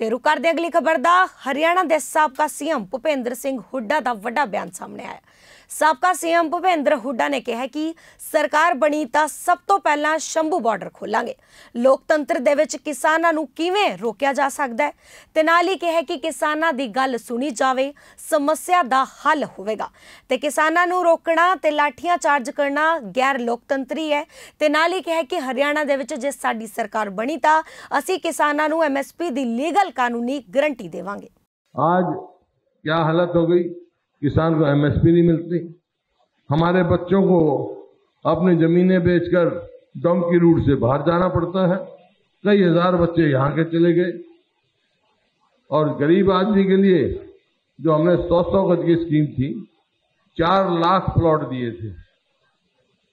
ਤੇ ਰੁਕ ਕਰਦੇ ਅਗਲੀ ਖਬਰ ਦਾ ਹਰਿਆਣਾ ਦੇ ਸਾਬਕਾ ਸੀਐਮ ਭੁਪਿੰਦਰ ਸਿੰਘ ਹੁੱਡਾ ਦਾ ਵੱਡਾ ਬਿਆਨ ਸਾਹਮਣੇ ਆਇਆ ਸਾਬਕਾ ਸੀਐਮ ਭਵਿੰਦਰ ਹੁੱਡਾ ਨੇ ਕਿਹਾ ਕਿ ਸਰਕਾਰ ਬਣੀ ਤਾਂ ਸਭ ਤੋਂ ਪਹਿਲਾਂ ਸ਼ੰਭੂ ਬਾਰਡਰ ਖੋਲਾਂਗੇ ਲੋਕਤੰਤਰ ਦੇ ਵਿੱਚ ਕਿਸਾਨਾਂ ਨੂੰ ਕਿਵੇਂ ਰੋਕਿਆ ਜਾ ਸਕਦਾ ਹੈ ਤੇ ਨਾਲ ਹੀ ਕਿਹਾ ਕਿ ਕਿਸਾਨਾਂ ਦੀ ਗੱਲ ਸੁਣੀ ਜਾਵੇ ਸਮੱਸਿਆ ਦਾ ਹੱਲ ਹੋਵੇਗਾ ਤੇ ਕਿਸਾਨਾਂ ਨੂੰ ਰੋਕਣਾ ਤੇ ਲਾਠੀਆਂ ਚਾਰਜ ਕਰਨਾ ਗੈਰ ਲੋਕਤੰਤਰੀ ਹੈ ਤੇ ਨਾਲ ਹੀ ਕਿਹਾ ਕਿ ਹਰਿਆਣਾ ਦੇ ਵਿੱਚ ਜੇ ਸਾਡੀ ਸਰਕਾਰ ਬਣੀ ਤਾਂ ਅਸੀਂ ਕਿਸਾਨਾਂ ਨੂੰ ਐਮਐਸਪੀ ਦੀ ਲੀਗਲ ਕਾਨੂੰਨੀ ਗਾਰੰਟੀ ਦੇਵਾਂਗੇ ਅੱਜ ਕੀ ਹਾਲਤ ਹੋ ਗਈ किसान को एमएसपी नहीं मिलती हमारे बच्चों को अपनी ज़मीनें बेचकर डम की रूट से बाहर जाना पड़ता है कई हज़ार बच्चे यहाँ के चले गए और गरीब आदमी के लिए जो हमने सौ सौ गज की स्कीम थी चार लाख प्लॉट दिए थे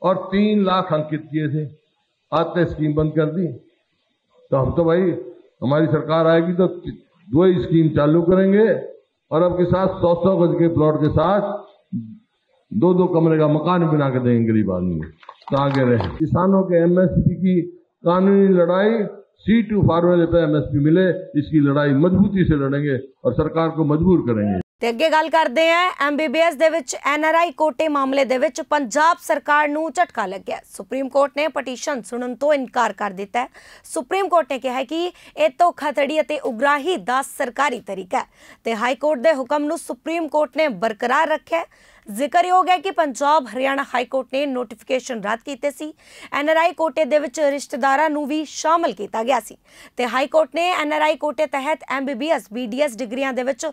और तीन लाख अंकित किए थे आज ने स्कीम बंद कर दी तो हम तो भाई हमारी सरकार आएगी तो दो ही स्कीम चालू करेंगे अरब के साथ सौ सौ गज के प्लॉट के साथ दो दो कमरे का मकान बना के देंगे गरीब आदमी तो आगे रहे किसानों के एमएसपी की कानूनी लड़ाई सी टू फार्मर पे एमएसपी मिले इसकी लड़ाई मजबूती से लड़ेंगे और सरकार को मजबूर करेंगे ਤੇ ਅੱਗੇ ਗੱਲ ਕਰਦੇ ਆਂ ਐਮਬੀਬੀਐਸ ਦੇ ਵਿੱਚ ਐਨਆਰਆਈ ਕੋਟੇ ਮਾਮਲੇ ਦੇ ਵਿੱਚ ਪੰਜਾਬ ਸਰਕਾਰ ਨੂੰ ਝਟਕਾ ਲੱਗਿਆ ਸੁਪਰੀਮ ਕੋਰਟ ਨੇ ਪਟੀਸ਼ਨ ਸੁਣਨ ਤੋਂ ਇਨਕਾਰ ਕਰ ਦਿੱਤਾ ਹੈ ਸੁਪਰੀਮ ਕੋਰਟ ਨੇ ਕਿਹਾ ਕਿ ਇਹ ਧੋਖਾਧੜੀ ਅਤੇ ਉਗਰਾਹੀ ਦਾ ਸਰਕਾਰੀ ਤਰੀਕਾ ਹੈ ਤੇ ਹਾਈ ਕੋਰਟ ਦੇ ਹੁਕਮ ਨੂੰ ਸੁਪਰੀਮ ਕੋਰਟ ਨੇ ਬਰਕਰਾਰ ਰੱਖਿਆ ਜ਼ਿਕਰਯੋਗ ਹੈ ਕਿ ਪੰਜਾਬ ਹਰਿਆਣਾ ਹਾਈ ਕੋਰਟ ਨੇ ਨੋਟੀਫਿਕੇਸ਼ਨ ਰੱਦ ਕੀਤੇ ਸੀ ਐਨਆਰਆਈ ਕੋਟੇ ਦੇ ਵਿੱਚ ਰਿਸ਼ਤੇਦਾਰਾਂ ਨੂੰ ਵੀ ਸ਼ਾਮਲ ਕੀਤਾ ਗਿਆ ਸੀ ਤੇ ਹਾਈ ਕੋਰਟ ਨੇ ਐਨਆਰਆਈ ਕੋਟੇ ਤਹਿਤ ਐਮਬੀਬੀਐਸ ਬੀਡੀਐਸ ਡਿਗਰੀਆਂ ਦੇ ਵਿੱਚ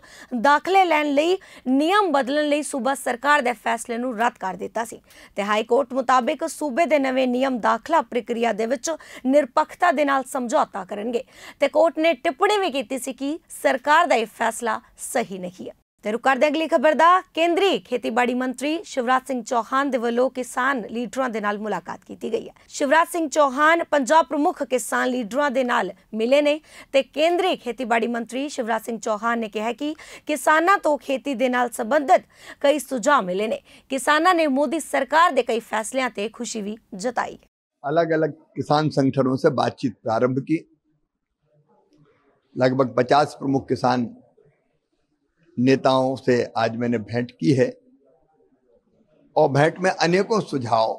ਦਾਖਲੇ ਲੈਣ ਲਈ ਨਿਯਮ ਬਦਲਣ ਲਈ ਸੂਬਾ ਸਰਕਾਰ ਦੇ ਫੈਸਲੇ ਨੂੰ ਰੱਦ ਕਰ ਦਿੱਤਾ ਸੀ ਤੇ ਹਾਈ ਕੋਰਟ ਮੁਤਾਬਕ ਸੂਬੇ ਦੇ ਨਵੇਂ ਨਿਯਮ ਦਾਖਲਾ ਪ੍ਰਕਿਰਿਆ ਦੇ ਵਿੱਚ ਨਿਰਪੱਖਤਾ ਦੇ ਨਾਲ ਸਮਝੌਤਾ ਕਰਨਗੇ ਤੇ ਕੋਰਟ ਨੇ ਟਿੱਪਣੀ ਵੀ ਕੀਤੀ ਸੀ ਕਿ ਸਰਕਾਰ ਦਾ ਇਹ ਫੈਸਲਾ ਸਹੀ ਨਹੀਂ ਹੈ ਤੇ ਰੁਕ ਕਰਦੇ ਅਗਲੀ ਖਬਰ ਦਾ ਕੇਂਦਰੀ ਖੇਤੀਬਾੜੀ ਮੰਤਰੀ ਸ਼ਿਵਰਾਜ ਸਿੰਘ ਚੌਹਾਨ ਦੇ ਵੱਲੋਂ ਕਿਸਾਨ ਲੀਡਰਾਂ ਦੇ ਨਾਲ ਮੁਲਾਕਾਤ ਕੀਤੀ ਗਈ ਹੈ ਸ਼ਿਵਰਾਜ ਸਿੰਘ ਚੌਹਾਨ ਪੰਜਾਬ ਪ੍ਰਮੁੱਖ ਕਿਸਾਨ ਲੀਡਰਾਂ ਦੇ ਨਾਲ ਮਿਲੇ ਨੇ ਤੇ ਕੇਂਦਰੀ ਖੇਤੀਬਾੜੀ ਮੰਤਰੀ ਸ਼ਿਵਰਾਜ ਸਿੰਘ ਚੌਹਾਨ ਨੇ ਕਿਹਾ ਕਿ ਕਿਸਾਨਾਂ ਤੋਂ ਖੇਤੀ ਦੇ ਨਾਲ ਸੰਬੰਧਿਤ ਕਈ ਸੁਝਾਅ ਮਿਲੇ ਨੇ ਕਿਸਾਨਾਂ ਨੇ ਮੋਦੀ ਸਰਕਾਰ ਦੇ ਕਈ ਫੈਸਲਿਆਂ ਤੇ ਖੁਸ਼ੀ ਵੀ ਜਤਾਈ ਅਲੱਗ ਅਲੱਗ ਕਿਸਾਨ ਸੰਗਠਨਾਂ ਸੇ ਬਾਤਚੀਤ प्रारंभ ਕੀ ਲਗਭਗ 50 ਪ੍ਰਮੁੱਖ ਕਿਸਾਨ नेताओं से आज मैंने भेंट की है और भेंट में अनेकों सुझाव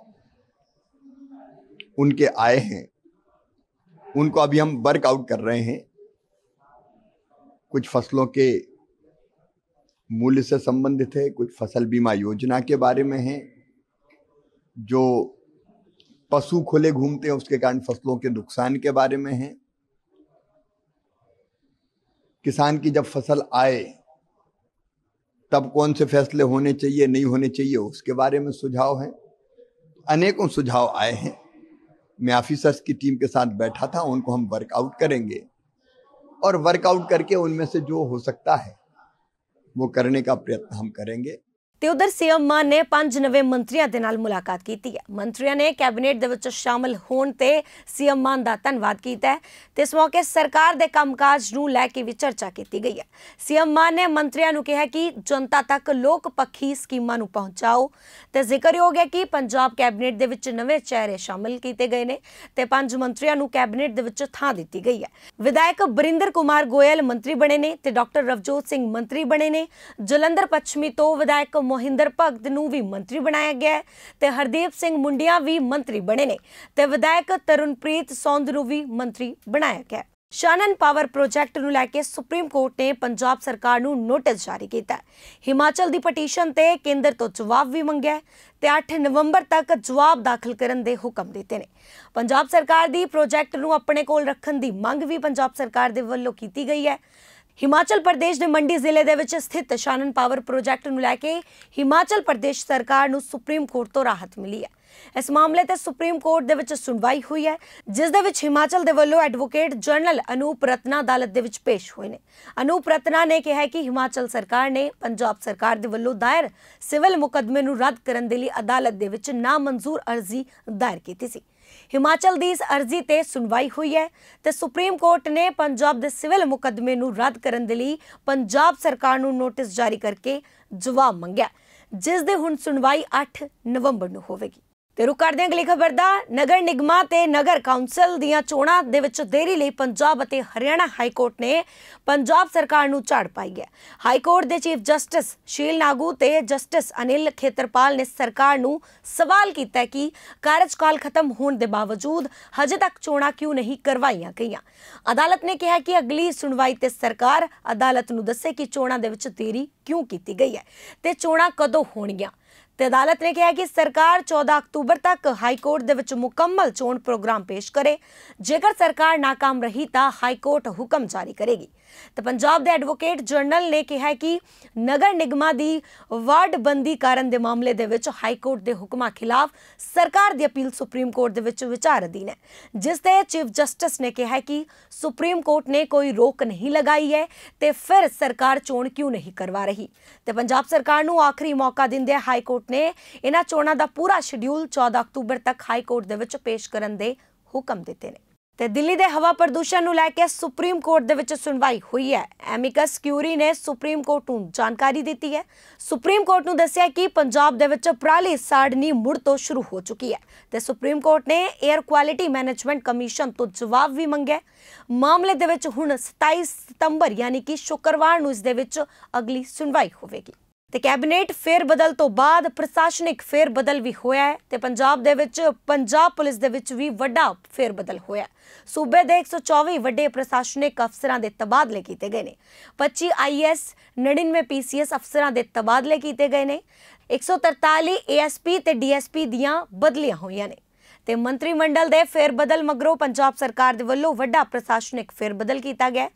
उनके आए हैं उनको अभी हम वर्कआउट कर रहे हैं कुछ फसलों के मूल्य से संबंधित है कुछ फसल बीमा योजना के बारे में है जो पशु खुले घूमते हैं उसके कारण फसलों के नुकसान के बारे में है किसान की जब फसल आए तब कौन से फैसले होने चाहिए नहीं होने चाहिए उसके बारे में सुझाव हैं अनेकों सुझाव आए हैं मैं ऑफिसर्स की टीम के साथ बैठा था उनको हम वर्कआउट करेंगे और वर्कआउट करके उनमें से जो हो सकता है वो करने का प्रयत्न हम करेंगे ਤੇ ਉਧਰ ਸੀਐਮ ਮਾਨ ਨੇ ਪੰਜ ਨਵੇਂ ਮੰਤਰੀਆਂ ਦੇ ਨਾਲ ਮੁਲਾਕਾਤ ਕੀਤੀ ਹੈ ਮੰਤਰੀਆਂ ਨੇ ਕੈਬਨਿਟ ਦੇ ਵਿੱਚ ਸ਼ਾਮਲ ਹੋਣ ਤੇ ਸੀਐਮ ਮਾਨ ਦਾ ਧੰਨਵਾਦ ਕੀਤਾ ਹੈ ਤੇ ਇਸ ਮੌਕੇ ਸਰਕਾਰ ਦੇ ਕੰਮਕਾਜ ਨੂੰ ਲੈ ਕੇ ਵੀ ਚਰਚਾ ਕੀਤੀ ਗਈ ਹੈ ਸੀਐਮ ਮਾਨ ਨੇ ਮੰਤਰੀਆਂ ਨੂੰ ਕਿਹਾ ਕਿ ਜਨਤਾ ਤੱਕ ਲੋਕ ਪੱਖੀ ਸਕੀਮਾਂ ਨੂੰ ਪਹੁੰਚਾਓ ਤੇ ਜ਼ਿਕਰਯੋਗ ਹੈ ਕਿ ਪੰਜਾਬ ਕੈਬਨਿਟ ਦੇ ਵਿੱਚ ਨਵੇਂ ਚਿਹਰੇ ਸ਼ਾਮਲ ਕੀਤੇ ਗਏ ਨੇ ਤੇ ਪੰਜ ਮੰਤਰੀਆਂ ਨੂੰ ਕੈਬਨਿਟ ਦੇ ਵਿੱਚ ਥਾਂ ਦਿੱਤੀ ਗਈ ਹੈ ਵਿਧਾਇਕ ਬਰਿੰਦਰ ਕੁਮਾਰ ਗੋਇਲ ਮੰਤਰੀ ਬਣੇ ਨੇ ਤੇ ਡਾਕਟਰ ਰਵਜੋਤ ਸਿੰਘ ਮੰਤਰੀ ਬਣੇ ਨੇ ਜਲੰਧਰ ਪੱਛਮੀ ਤੋਂ ਵਿਧਾਇਕ ਮੋਹਿੰਦਰ ਭਗਤ ਨੂੰ ਵੀ ਮੰਤਰੀ ਬਣਾਇਆ ਗਿਆ ਤੇ ਹਰਦੀਪ ਸਿੰਘ ਮੁੰਡਿਆ ਵੀ ਮੰਤਰੀ ਬਣੇ ਨੇ ਤੇ ਵਿਧਾਇਕ ਤਰਨਪ੍ਰੀਤ ਸੌਂਦ ਨੂੰ ਵੀ ਮੰਤਰੀ ਬਣਾਇਆ ਗਿਆ ਸ਼ਾਨਨ ਪਾਵਰ ਪ੍ਰੋਜੈਕਟ ਨੂੰ ਲੈ ਕੇ ਸੁਪਰੀਮ ਕੋਰਟ ਨੇ ਪੰਜਾਬ ਸਰਕਾਰ ਨੂੰ ਨੋਟਿਸ ਜਾਰੀ ਕੀਤਾ ਹਿਮਾਚਲ ਦੀ ਪਟੀਸ਼ਨ ਤੇ ਕੇਂਦਰ ਤੋਂ ਜਵਾਬ ਵੀ ਮੰਗਿਆ ਤੇ 8 ਨਵੰਬਰ ਤੱਕ ਜਵਾਬ ਦਾਖਲ ਕਰਨ ਦੇ ਹੁਕਮ ਦਿੱਤੇ ਨੇ ਪੰਜਾਬ ਸਰਕਾਰ ਦੀ ਪ੍ਰੋਜੈਕਟ ਨੂੰ ਆਪਣੇ ਕੋਲ ਰੱਖਣ ਦੀ ਮੰਗ ਵੀ ਪੰਜਾਬ ਸਰਕਾਰ ਦੇ ਵੱਲੋਂ ਕੀਤੀ ਗਈ ਹੈ ਹਿਮਾਚਲ ਪ੍ਰਦੇਸ਼ ਦੇ ਮੰਡੀ ਜ਼ਿਲ੍ਹੇ ਦੇ ਵਿੱਚ ਸਥਿਤ ਸ਼ਾਨਨ ਪਾਵਰ ਪ੍ਰੋਜੈਕਟ ਨੂੰ ਲੈ ਕੇ ਹਿਮਾਚਲ ਪ੍ਰਦੇਸ਼ ਸਰਕਾਰ ਨੂੰ ਸੁਪਰੀਮ ਕੋਰਟ ਤੋਂ ਰਾਹਤ ਮਿਲੀ ਹੈ ਇਸ ਮਾਮਲੇ ਤੇ ਸੁਪਰੀਮ ਕੋਰਟ ਦੇ ਵਿੱਚ ਸੁਣਵਾਈ ਹੋਈ ਹੈ ਜਿਸ ਦੇ ਵਿੱਚ ਹਿਮਾਚਲ ਦੇ ਵੱਲੋਂ ਐਡਵੋਕੇਟ ਜਨਰਲ ਅਨੂਪ ਰਤਨਾ ਅਦਾਲਤ ਦੇ ਵਿੱਚ ਪੇਸ਼ ਹੋਏ ਨੇ ਅਨੂਪ ਰਤਨਾ ਨੇ ਕਿਹਾ ਕਿ ਹਿਮਾਚਲ ਸਰਕਾਰ ਨੇ ਪੰਜਾਬ ਸਰਕਾਰ ਦੇ ਵੱਲੋਂ ਦਾਇਰ ਸਿਵਲ ਮੁਕਦਮੇ ਨੂੰ ਰੱਦ ਕਰਨ ਦੇ ਲਈ ਅਦਾਲਤ ਦੇ ਵਿੱਚ ਨਾ ਮਨਜ਼ੂਰ ਅਰਜ਼ੀ ਦਾਇਰ ਕੀਤੀ ਸੀ ਹਿਮਾਚਲ ਦੀ ਇਸ ਅਰਜ਼ੀ ਤੇ ਸੁਣਵਾਈ ਹੋਈ ਹੈ ਤੇ ਸੁਪਰੀਮ ਕੋਰਟ ਨੇ ਪੰਜਾਬ ਦੇ ਸਿਵਲ ਮੁਕਦਮੇ ਨੂੰ ਰੱਦ ਕਰਨ ਦੇ ਲਈ ਪੰਜਾਬ ਸਰਕਾਰ ਨੂੰ ਨੋਟਿਸ ਜਾਰੀ ਕਰਕੇ ਜਵਾਬ ਮੰਗਿਆ ਜਿਸ ਦੇ ਹੁਣ ਸੁਣਵਾਈ 8 ਨਵੰਬਰ ਨੂੰ ਹੋਵੇਗੀ ਤੇ ਰੁਕ ਕਰਦੇ ਹਾਂ ਅਗਲੀ ਖਬਰ ਦਾ ਨਗਰ ਨਿਗਮਾਂ ਤੇ ਨਗਰ ਕਾਉਂਸਲ ਦੀਆਂ ਚੋਣਾਂ ਦੇ ਵਿੱਚ ਦੇਰੀ ਲਈ ਪੰਜਾਬ ਅਤੇ ਹਰਿਆਣਾ ਹਾਈ ਕੋਰਟ ਨੇ ਪੰਜਾਬ ਸਰਕਾਰ ਨੂੰ ਝਾੜ ਪਾਈ ਹੈ ਹਾਈ ਕੋਰਟ ਦੇ ਚੀਫ ਜਸਟਿਸ ਸ਼ੀਲ ਨਾਗੂ ਤੇ ਜਸਟਿਸ ਅਨਿਲ ਖੇਤਰਪਾਲ ਨੇ ਸਰਕਾਰ ਨੂੰ ਸਵਾਲ ਕੀਤਾ ਕਿ ਕਾਰਜਕਾਲ ਖਤਮ ਹੋਣ ਦੇ ਬਾਵਜੂਦ ਹਜੇ ਤੱਕ ਚੋਣਾਂ ਕਿਉਂ ਨਹੀਂ ਕਰਵਾਈਆਂ ਗਈਆਂ ਅਦਾਲਤ ਨੇ ਕਿਹਾ ਕਿ ਅਗਲੀ ਸੁਣਵਾਈ ਤੇ ਸਰਕਾਰ ਅਦਾਲਤ ਨੂੰ ਦੱਸੇ ਕਿ ਚੋਣਾਂ ਦੇ ਵਿੱਚ ਦੇਰੀ ਕਿਉਂ ਕੀਤੀ ਗਈ ਹੈ ਤੇ ਚੋਣਾਂ ਕਦੋਂ ਹੋਣਗੀਆਂ ਤੇ ਅਦਾਲਤ ਨੇ ਕਿਹਾ ਕਿ ਸਰਕਾਰ 14 ਅਕਤੂਬਰ ਤੱਕ ਹਾਈ ਕੋਰਟ ਦੇ ਵਿੱਚ ਮੁਕੰਮਲ ਚੋਣ ਪ੍ਰੋਗਰਾਮ ਪੇਸ਼ ਕਰੇ ਜੇਕਰ ਸਰਕਾਰ ناکਾਮ ਰਹੀ ਤਾਂ ਹਾਈ ਕੋਰਟ ਹੁਕਮ ਜਾਰੀ ਕਰੇਗੀ ਤਾਂ ਪੰਜਾਬ ਦੇ ਐਡਵੋਕੇਟ ਜਨਰਲ ਨੇ ਕਿਹਾ ਕਿ ਨਗਰ ਨਿਗਮਾਂ ਦੀ ਵਾਰਡ ਬੰਦੀ ਕਾਰਨ ਦੇ ਮਾਮਲੇ ਦੇ ਵਿੱਚ ਹਾਈ ਕੋਰਟ ਦੇ ਹੁਕਮਾਂ ਖਿਲਾਫ ਸਰਕਾਰ ਦੀ ਅਪੀਲ ਸੁਪਰੀਮ ਕੋਰਟ ਦੇ ਵਿੱਚ ਵਿਚਾਰ ਅਧੀਨ ਹੈ ਜਿਸ ਤੇ ਚੀਫ ਜਸਟਿਸ ਨੇ ਕਿਹਾ ਕਿ ਸੁਪਰੀਮ ਕੋਰਟ ਨੇ ਕੋਈ ਰੋਕ ਨਹੀਂ ਲਗਾਈ ਹੈ ਤੇ ਫਿਰ ਸਰਕਾਰ ਚੋਣ ਕਿਉਂ ਨਹੀਂ ਕਰਵਾ ਰਹੀ ਤੇ ਪੰਜਾਬ ਸਰਕਾਰ ਨੂੰ ਆਖਰੀ ਮੌਕਾ ਦਿੰਦੇ ਹਾਈ ਕੋਰਟ ਨੇ ਇਹਨਾਂ ਚੋਣਾਂ ਦਾ ਪੂਰਾ ਸ਼ਡਿਊਲ 14 ਅਕਤੂਬਰ ਤੱਕ ਹਾਈ ਕੋਰਟ ਦੇ ਵਿੱਚ ਪੇਸ਼ ਕਰਨ ਦੇ ਹੁਕਮ ਦਿੱਤੇ ਨੇ ਤੇ ਦਿੱਲੀ ਦੇ ਹਵਾ ਪ੍ਰਦੂਸ਼ਣ ਨੂੰ ਲੈ ਕੇ ਸੁਪਰੀਮ ਕੋਰਟ ਦੇ ਵਿੱਚ ਸੁਣਵਾਈ ਹੋਈ ਹੈ ਐਮਿਕਸ ਕਿਊਰੀ ਨੇ ਸੁਪਰੀਮ ਕੋਰਟ ਨੂੰ ਜਾਣਕਾਰੀ ਦਿੱਤੀ ਹੈ ਸੁਪਰੀਮ ਕੋਰਟ ਨੂੰ ਦੱਸਿਆ ਕਿ ਪੰਜਾਬ ਦੇ ਵਿੱਚ ਪ੍ਰਾਲੀ ਸਾੜਨੀ ਮੁੜ ਤੋਂ ਸ਼ੁਰੂ ਹੋ ਚੁੱਕੀ ਹੈ ਤੇ ਸੁਪਰੀਮ ਕੋਰਟ ਨੇ 에ਅਰ ਕੁਆਲਿਟੀ ਮੈਨੇਜਮੈਂਟ ਕਮਿਸ਼ਨ ਤੋਂ ਜਵਾਬ ਵੀ ਮੰਗਿਆ ਮਾਮਲੇ ਦੇ ਵਿੱਚ ਹੁਣ 27 ਸਤੰਬਰ ਯਾਨੀ ਕਿ ਸ਼ੁੱਕਰਵਾਰ ਨੂੰ ਇਸ ਦੇ ਵਿੱਚ ਅਗਲੀ ਸੁਣਵਾਈ ਹੋਵੇਗੀ ਤੇ ਕੈਬਨਿਟ ਫੇਰ ਬਦਲ ਤੋਂ ਬਾਅਦ ਪ੍ਰਸ਼ਾਸਨਿਕ ਫੇਰ ਬਦਲ ਵੀ ਹੋਇਆ ਹੈ ਤੇ ਪੰਜਾਬ ਦੇ ਵਿੱਚ ਪੰਜਾਬ ਪੁਲਿਸ ਦੇ ਵਿੱਚ ਵੀ ਵੱਡਾ ਫੇਰ ਬਦਲ ਹੋਇਆ ਸੂਬੇ ਦੇ 124 ਵੱਡੇ ਪ੍ਰਸ਼ਾਸਨਿਕ ਅਫਸਰਾਂ ਦੇ ਤਬਾਦਲੇ ਕੀਤੇ ਗਏ ਨੇ 25 ਆਈਐਸ 99 ਪੀਸੀਐਸ ਅਫਸਰਾਂ ਦੇ ਤਬਾਦਲੇ ਕੀਤੇ ਗਏ ਨੇ 143 ਏਐਸਪੀ ਤੇ ਡੀਐਸਪੀ ਦੀਆਂ ਬਦਲੀਆਂ ਹੋਈਆਂ ਨੇ ਤੇ ਮੰਤਰੀ ਮੰਡਲ ਦੇ ਫੇਰ ਬਦਲ ਮਗਰੋਂ ਪੰਜਾਬ ਸਰਕਾਰ ਦੇ ਵੱਲੋਂ ਵੱਡਾ ਪ੍ਰਸ਼ਾਸਨਿਕ ਫੇਰ ਬਦਲ ਕੀਤਾ ਗਿਆ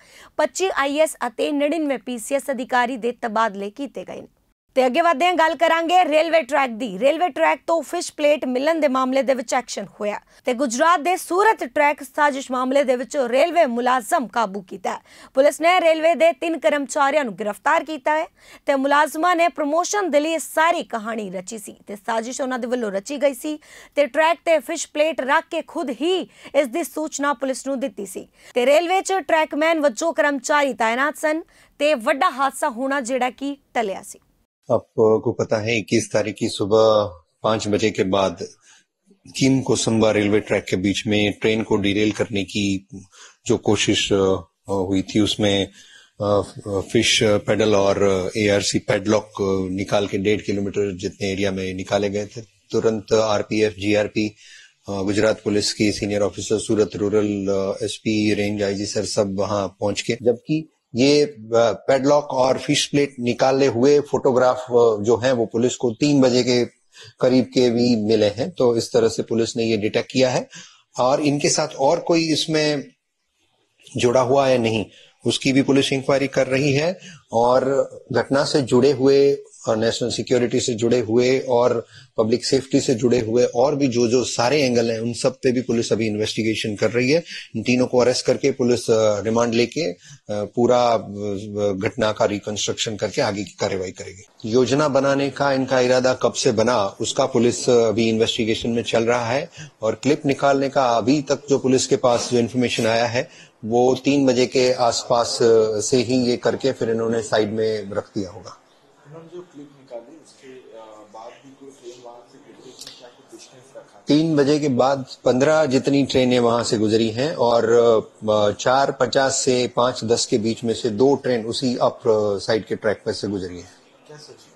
25 ਆਈਐਸ ਅਤੇ 99 ਪੀਸੀਐਸ ਅਧਿਕਾਰੀ ਦੇ ਤਬਾਦਲੇ ਕੀਤੇ ਗਏ ਨੇ ਤੇ ਅੱਗੇ ਵਧਦੇ ਹਾਂ ਗੱਲ ਕਰਾਂਗੇ ਰੇਲਵੇ ਟਰੈਕ ਦੀ ਰੇਲਵੇ ਟਰੈਕ ਤੋਂ ਫਿਸ਼ ਪਲੇਟ ਮਿਲਣ ਦੇ ਮਾਮਲੇ ਦੇ ਵਿੱਚ ਐਕਸ਼ਨ ਹੋਇਆ ਤੇ ਗੁਜਰਾਤ ਦੇ ਸੂਰਤ ਟਰੈਕ ਸਾਜ਼ਿਸ਼ ਮਾਮਲੇ ਦੇ ਵਿੱਚ ਰੇਲਵੇ ਮੁਲਾਜ਼ਮ ਕਾਬੂ ਕੀਤਾ ਪੁਲਿਸ ਨੇ ਰੇਲਵੇ ਦੇ ਤਿੰਨ ਕਰਮਚਾਰੀਆਂ ਨੂੰ ਗ੍ਰਿਫਤਾਰ ਕੀਤਾ ਹੈ ਤੇ ਮੁਲਾਜ਼ਮਾਂ ਨੇ ਪ੍ਰੋਮੋਸ਼ਨ ਦੇ ਲਈ ਸਾਰੀ ਕਹਾਣੀ ਰਚੀ ਸੀ ਤੇ ਸਾਜ਼ਿਸ਼ ਉਹਨਾਂ ਦੇ ਵੱਲੋਂ ਰਚੀ ਗਈ ਸੀ ਤੇ ਟਰੈਕ ਤੇ ਫਿਸ਼ ਪਲੇਟ ਰੱਖ ਕੇ ਖੁਦ ਹੀ ਇਸ ਦੀ ਸੂਚਨਾ ਪੁਲਿਸ ਨੂੰ ਦਿੱਤੀ ਸੀ ਤੇ ਰੇਲਵੇ 'ਚ ਟਰੈਕਮੈਨ ਵੱਜੋਂ ਕਰਮਚਾਰੀ ਤਾਇਨਾਤ ਸਨ ਤੇ ਵੱਡਾ ਹਾਦਸਾ ਹੋਣਾ ਜਿਹੜਾ ਕਿ ਟਲਿਆ ਸੀ आपको पता है इक्कीस तारीख की सुबह पांच बजे के बाद कीम कोसंबा रेलवे ट्रैक के बीच में ट्रेन को डिरेल करने की जो कोशिश हुई थी उसमें फिश पेडल और एआरसी पेडलॉक निकाल के डेढ़ किलोमीटर जितने एरिया में निकाले गए थे तुरंत आरपीएफ जीआरपी गुजरात पुलिस की senior officer Surat rural SP range IG sir सब वहां पहुंच के जबकि ये पेडलॉक और फिश प्लेट निकाले हुए फोटोग्राफ जो है वो पुलिस को तीन बजे के करीब के भी मिले हैं तो इस तरह से पुलिस ने ये डिटेक्ट किया है और इनके साथ और कोई इसमें जुड़ा हुआ है नहीं उसकी भी पुलिस इंक्वायरी कर रही है और घटना से जुड़े हुए नेशनल सिक्योरिटी से जुड़े हुए और पब्लिक सेफ्टी से जुड़े हुए और भी जो जो सारे एंगल हैं उन सब पे भी पुलिस अभी इन्वेस्टिगेशन कर रही है इन तीनों को अरेस्ट करके पुलिस रिमांड लेके पूरा घटना का रिकंस्ट्रक्शन करके आगे की कार्रवाई करेगी योजना बनाने का इनका इरादा कब से बना उसका पुलिस अभी इन्वेस्टिगेशन में चल रहा है और क्लिप निकालने का अभी तक जो पुलिस के पास जो इन्फॉर्मेशन आया है वो तीन बजे के आसपास से ही ये करके फिर इन्होंने साइड में रख दिया होगा तीन बजे के बाद पंद्रह जितनी ट्रेनें वहां से गुजरी हैं और चार पचास से पांच दस के बीच में से दो ट्रेन उसी अप साइड के ट्रैक पर से गुजरी है क्या सच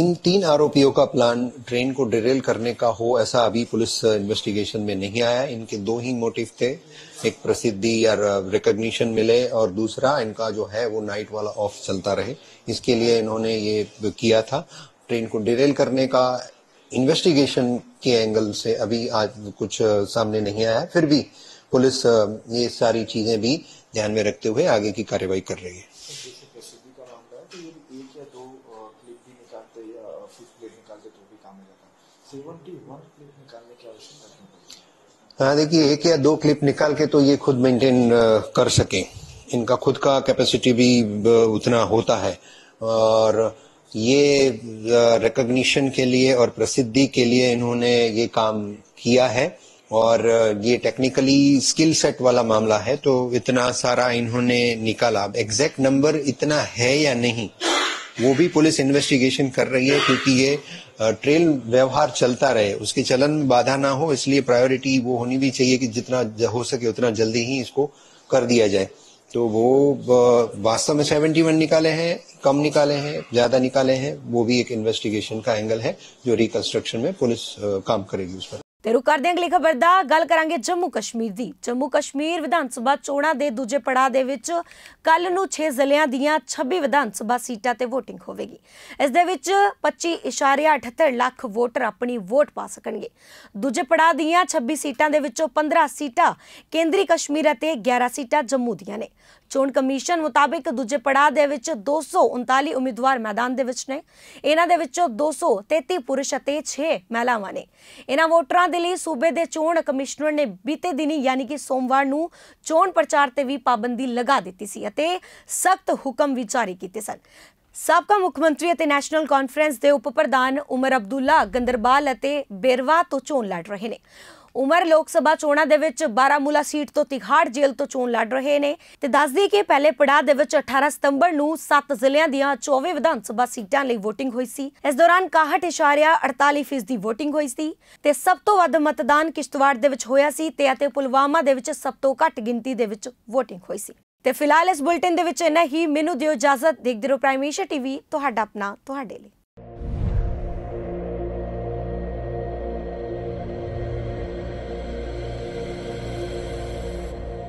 इन तीन आरोपियों का प्लान ट्रेन को डिरेल करने का हो ऐसा अभी पुलिस इन्वेस्टिगेशन uh, में नहीं आया इनके दो ही मोटिव थे एक प्रसिद्धि या रिकग्निशन uh, मिले और दूसरा इनका जो है वो नाइट वाला ऑफ चलता रहे इसके लिए इन्होंने ये किया था ट्रेन को डिरेल करने का इन्वेस्टिगेशन के एंगल से अभी आज कुछ uh, सामने नहीं आया फिर भी पुलिस ये सारी चीजें भी ध्यान में रखते हुए आगे की कार्यवाही कर रही है तो हाँ देखिए एक या दो क्लिप निकाल के तो ये खुद मेंटेन कर सके इनका खुद का कैपेसिटी भी उतना होता है और ये रिकग्निशन के लिए और प्रसिद्धि के लिए इन्होंने ये काम किया है और ये टेक्निकली स्किल सेट वाला मामला है तो इतना सारा इन्होंने निकाला अब एग्जैक्ट नंबर इतना है या नहीं वो भी पुलिस इन्वेस्टिगेशन कर रही है क्योंकि ये ट्रेल व्यवहार चलता रहे उसके चलन में बाधा ना हो इसलिए प्रायोरिटी वो होनी भी चाहिए कि जितना हो सके उतना जल्दी ही इसको कर दिया जाए तो वो वास्तव में सेवेंटी वन निकाले हैं कम निकाले हैं ज्यादा निकाले हैं वो भी एक इन्वेस्टिगेशन का एंगल है जो रिकंस्ट्रक्शन में पुलिस काम करेगी उस पर ਤੇ ਰੁਕ ਕਰਦੇ ਹਾਂ ਅਗਲੀ ਖਬਰ ਦਾ ਗੱਲ ਕਰਾਂਗੇ ਜੰਮੂ ਕਸ਼ਮੀਰ ਦੀ ਜੰਮੂ ਕਸ਼ਮੀਰ ਵਿਧਾਨ ਸਭਾ ਚੋਣਾਂ ਦੇ ਦੂਜੇ ਪੜਾਅ ਦੇ ਵਿੱਚ ਕੱਲ ਨੂੰ 6 ਜ਼ਿਲ੍ਹਿਆਂ ਦੀਆਂ 26 ਵਿਧਾਨ ਸਭਾ ਸੀਟਾਂ ਤੇ VOTING ਹੋਵੇਗੀ ਇਸ ਦੇ ਵਿੱਚ 25.78 ਲੱਖ VOTER ਆਪਣੀ VOTE ਪਾ ਸਕਣਗੇ ਦੂਜੇ ਪੜਾਅ ਦੀਆਂ 26 ਸੀਟਾਂ ਦੇ ਵਿੱਚੋਂ 15 ਸੀਟਾਂ ਕੇਂਦਰੀ ਕਸ਼ਮੀਰ ਅਤੇ 11 ਸੀਟਾਂ ਜੰਮੂ ਦੀਆਂ ਨੇ ਚੋਣ ਕਮਿਸ਼ਨ ਮੁਤਾਬਕ ਦੂਜੇ ਪੜਾਅ ਦੇ ਵਿੱਚ 239 ਉਮੀਦਵਾਰ ਮੈਦਾਨ ਦੇ ਵਿੱਚ ਨੇ ਇਹਨਾਂ ਦੇ ਵਿੱਚੋਂ 233 ਪੁਰਸ਼ ਅਤੇ 6 ਮਹਿਲਾਵਾਂ ਨੇ ਇਹਨਾਂ ਵੋਟਰਾਂ ਦੇ ਲਈ ਸੂਬੇ ਦੇ ਚੋਣ ਕਮਿਸ਼ਨਰ ਨੇ ਬੀਤੇ ਦਿਨੀ ਯਾਨੀ ਕਿ ਸੋਮਵਾਰ ਨੂੰ ਚੋਣ ਪ੍ਰਚਾਰ ਤੇ ਵੀ ਪਾਬੰਦੀ ਲਗਾ ਦਿੱਤੀ ਸੀ ਅਤੇ ਸਖਤ ਹੁਕਮ ਵੀ ਜਾਰੀ ਕੀਤੇ ਸਨ ਸਾਬਕਾ ਮੁੱਖ ਮੰਤਰੀ ਅਤੇ ਨੈਸ਼ਨਲ ਕਾਨਫਰੰਸ ਦੇ ਉਪ ਪ੍ਰਧਾਨ ਉਮਰ ਅਬਦੁੱਲਾ ਗੰਦਰਬਾਲ ਅਤੇ ਬੇਰਵਾ ਤੋਂ ਚੋਣ ਲੜ ਰਹੇ ਨੇ ਉਮਰ ਲੋਕ ਸਭਾ ਚੋਣਾਂ ਦੇ ਵਿੱਚ ਬਾਰਾਮੂਲਾ ਸੀਟ ਤੋਂ ਤਿਹਾੜ ਜੇਲ੍ਹ ਤੋਂ ਚੋਣ ਲੜ ਰਹੇ ਨੇ ਤੇ ਦੱਸਦੀ ਕਿ ਪਹਿਲੇ ਪੜਾਅ ਦੇ ਵਿੱਚ 18 ਸਤੰਬਰ ਨੂੰ 7 ਜ਼ਿਲ੍ਹਿਆਂ ਦੀਆਂ 24 ਵਿਧਾਨ ਸਭਾ ਸੀਟਾਂ ਲਈ VOTING ਹੋਈ ਸੀ ਇਸ ਦੌਰਾਨ 61.48% ਦੀ VOTING ਹੋਈ ਸੀ ਤੇ ਸਭ ਤੋਂ ਵੱਧ ਮਤਦਾਨ ਕਿਸ਼ਤਵਾੜ ਦੇ ਵਿੱਚ ਹੋਇਆ ਸੀ ਤੇ ਅਤੇ ਪੁਲਵਾਮਾ ਦੇ ਵਿੱਚ ਸਭ ਤੋਂ ਘੱਟ ਗਿਣਤੀ ਦੇ ਵਿੱਚ VOTING ਹੋਈ ਸੀ ਤੇ ਫਿਲਹਾਲ ਇਸ ਬੁਲੇਟਿਨ ਦੇ ਵਿੱਚ ਇੰਨਾ ਹੀ ਮੈਨੂੰ ਦਿਓ ਇਜਾਜ਼ਤ ਦੇਖਦੇ ਰਹੋ ਪ੍ਰਾਈਮ ਟੀਵੀ ਤੁਹਾਡਾ ਆਪਣਾ ਤੁਹਾਡੇ ਲਈ